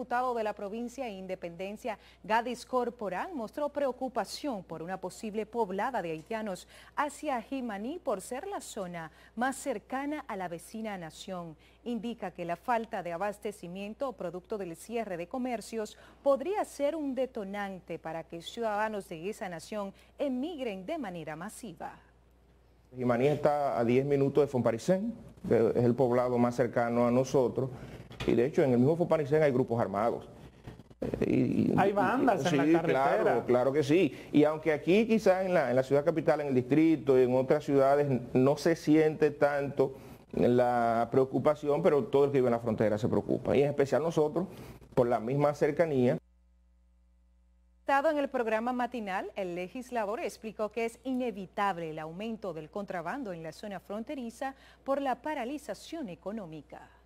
diputado de la provincia e Independencia, Gadis Corporal, mostró preocupación por una posible poblada de haitianos hacia Jimaní por ser la zona más cercana a la vecina nación. Indica que la falta de abastecimiento producto del cierre de comercios podría ser un detonante para que ciudadanos de esa nación emigren de manera masiva. Jimaní está a 10 minutos de Fomparicén, es el poblado más cercano a nosotros. Y de hecho, en el mismo Fopanicén hay grupos armados. Eh, y, Hay bandas en la carretera. Claro, claro que sí. Y aunque aquí quizás en la, en la ciudad capital, en el distrito y en otras ciudades no se siente tanto la preocupación, pero todo el que vive en la frontera se preocupa. Y en especial nosotros, por la misma cercanía. En el programa matinal, el legislador explicó que es inevitable el aumento del contrabando en la zona fronteriza por la paralización económica.